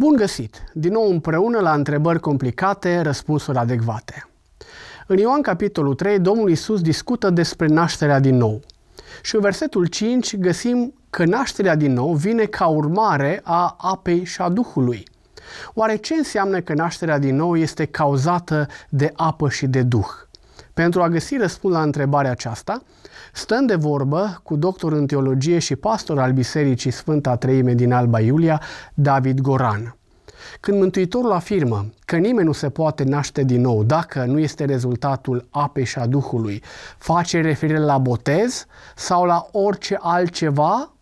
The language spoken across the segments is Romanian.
Bun găsit! Din nou împreună la întrebări complicate, răspunsuri adecvate. În Ioan capitolul 3, Domnul Isus discută despre nașterea din nou. Și în versetul 5 găsim că nașterea din nou vine ca urmare a apei și a Duhului. Oare ce înseamnă că nașterea din nou este cauzată de apă și de Duh? Pentru a găsi răspuns la întrebarea aceasta, stăm de vorbă cu doctor în teologie și pastor al Bisericii Sfânta Treime din Alba Iulia, David Goran. Când Mântuitorul afirmă că nimeni nu se poate naște din nou dacă nu este rezultatul apei și a Duhului, face referire la botez sau la orice altceva?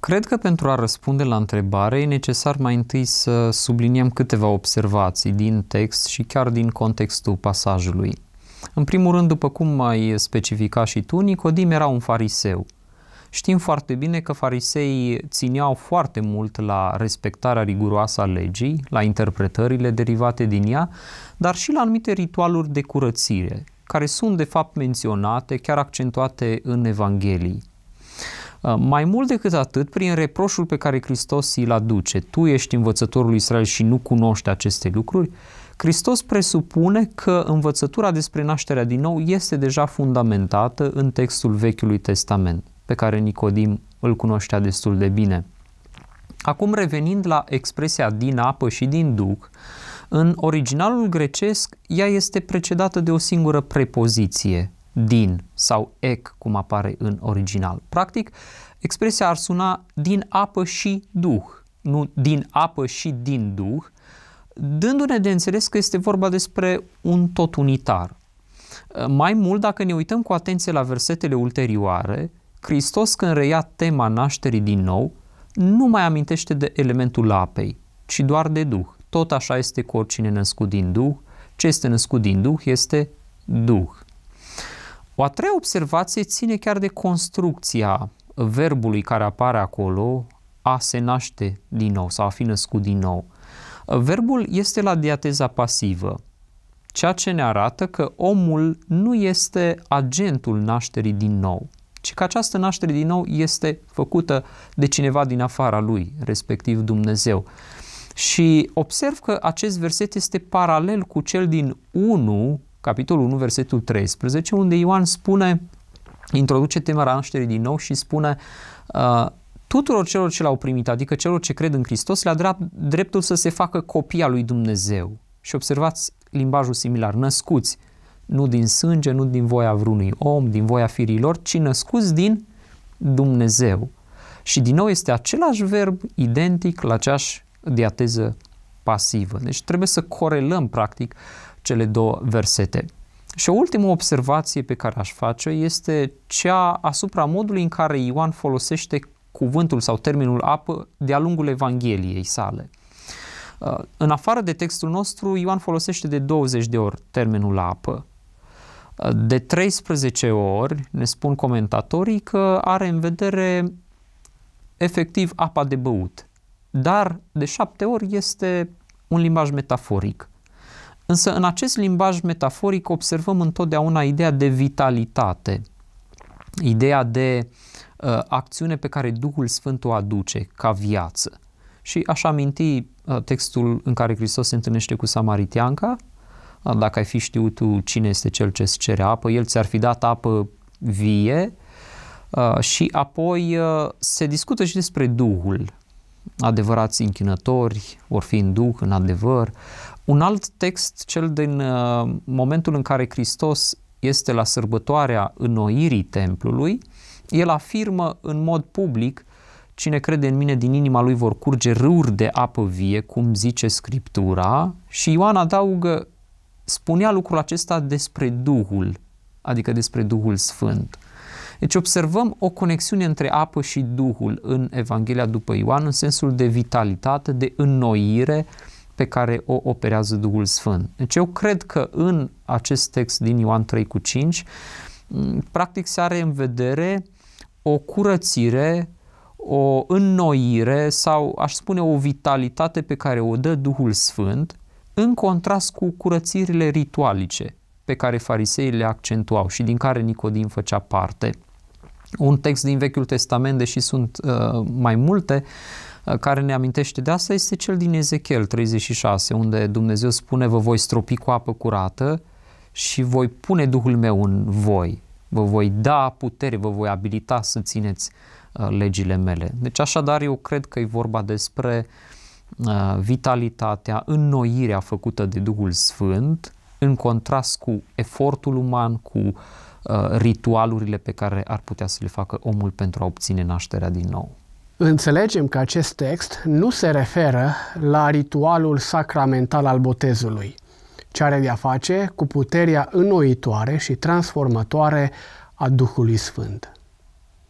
Cred că pentru a răspunde la întrebare e necesar mai întâi să subliniem câteva observații din text și chiar din contextul pasajului. În primul rând, după cum mai specifica și tu, Nicodim era un fariseu. Știm foarte bine că fariseii țineau foarte mult la respectarea riguroasă a legii, la interpretările derivate din ea, dar și la anumite ritualuri de curățire, care sunt de fapt menționate, chiar accentuate în Evanghelii. Uh, mai mult decât atât, prin reproșul pe care Hristos îl aduce, tu ești învățătorul Israel și nu cunoști aceste lucruri, Hristos presupune că învățătura despre nașterea din nou este deja fundamentată în textul Vechiului Testament, pe care Nicodim îl cunoștea destul de bine. Acum revenind la expresia din apă și din duc, în originalul grecesc ea este precedată de o singură prepoziție, din sau ec, cum apare în original. Practic, expresia ar suna din apă și duh, nu din apă și din duh, dându-ne de înțeles că este vorba despre un tot unitar. Ă, mai mult, dacă ne uităm cu atenție la versetele ulterioare, Hristos, când reia tema nașterii din nou, nu mai amintește de elementul apei, ci doar de Duh. Tot așa este cu oricine născut din Duh. Ce este născut din Duh este Duh. O a treia observație ține chiar de construcția verbului care apare acolo, a se naște din nou sau a fi născut din nou. Verbul este la diateza pasivă, ceea ce ne arată că omul nu este agentul nașterii din nou, ci că această naștere din nou este făcută de cineva din afara lui, respectiv Dumnezeu. Și observ că acest verset este paralel cu cel din 1, capitolul 1, versetul 13, unde Ioan spune, introduce tema nașterii din nou și spune uh, tuturor celor ce l-au primit, adică celor ce cred în Hristos, le-a dat dreptul să se facă copii al lui Dumnezeu. Și observați limbajul similar, născuți, nu din sânge, nu din voia vreunui om, din voia firilor, ci născuți din Dumnezeu. Și din nou este același verb identic la aceeași diateză pasivă. Deci trebuie să corelăm practic cele două versete. Și o ultimă observație pe care aș face este cea asupra modului în care Ioan folosește cuvântul sau termenul apă de-a lungul Evangheliei sale. Uh, în afară de textul nostru, Ioan folosește de 20 de ori termenul apă. Uh, de 13 ori, ne spun comentatorii, că are în vedere efectiv apa de băut, dar de 7 ori este un limbaj metaforic. Însă în acest limbaj metaforic observăm întotdeauna ideea de vitalitate, ideea de uh, acțiune pe care Duhul Sfânt o aduce ca viață. Și aș aminti uh, textul în care Hristos se întâlnește cu Samaritianca, uh, dacă ai fi știut tu cine este cel ce îți cere apă, el ți-ar fi dat apă vie uh, și apoi uh, se discută și despre Duhul, adevărați închinători, vor fi în Duh, în adevăr. Un alt text, cel din uh, momentul în care Hristos este la sărbătoarea înnoirii templului, el afirmă în mod public, cine crede în mine din inima lui vor curge râuri de apă vie, cum zice Scriptura, și Ioan adaugă, spunea lucrul acesta despre Duhul, adică despre Duhul Sfânt. Deci observăm o conexiune între apă și Duhul în Evanghelia după Ioan în sensul de vitalitate, de înnoire pe care o operează Duhul Sfânt. Deci eu cred că în acest text din Ioan 3 cu 5 practic se are în vedere o curățire, o înnoire sau, aș spune, o vitalitate pe care o dă Duhul Sfânt, în contrast cu curățirile ritualice pe care fariseii le accentuau și din care Nicodim făcea parte. Un text din Vechiul Testament, deși sunt uh, mai multe, uh, care ne amintește de asta este cel din Ezechiel 36, unde Dumnezeu spune vă voi stropi cu apă curată și voi pune Duhul meu în voi vă voi da putere, vă voi abilita să țineți uh, legile mele. Deci așadar eu cred că e vorba despre uh, vitalitatea, înnoirea făcută de Duhul Sfânt în contrast cu efortul uman, cu uh, ritualurile pe care ar putea să le facă omul pentru a obține nașterea din nou. Înțelegem că acest text nu se referă la ritualul sacramental al botezului, ce are de-a face cu puterea înnoitoare și transformatoare a Duhului Sfânt.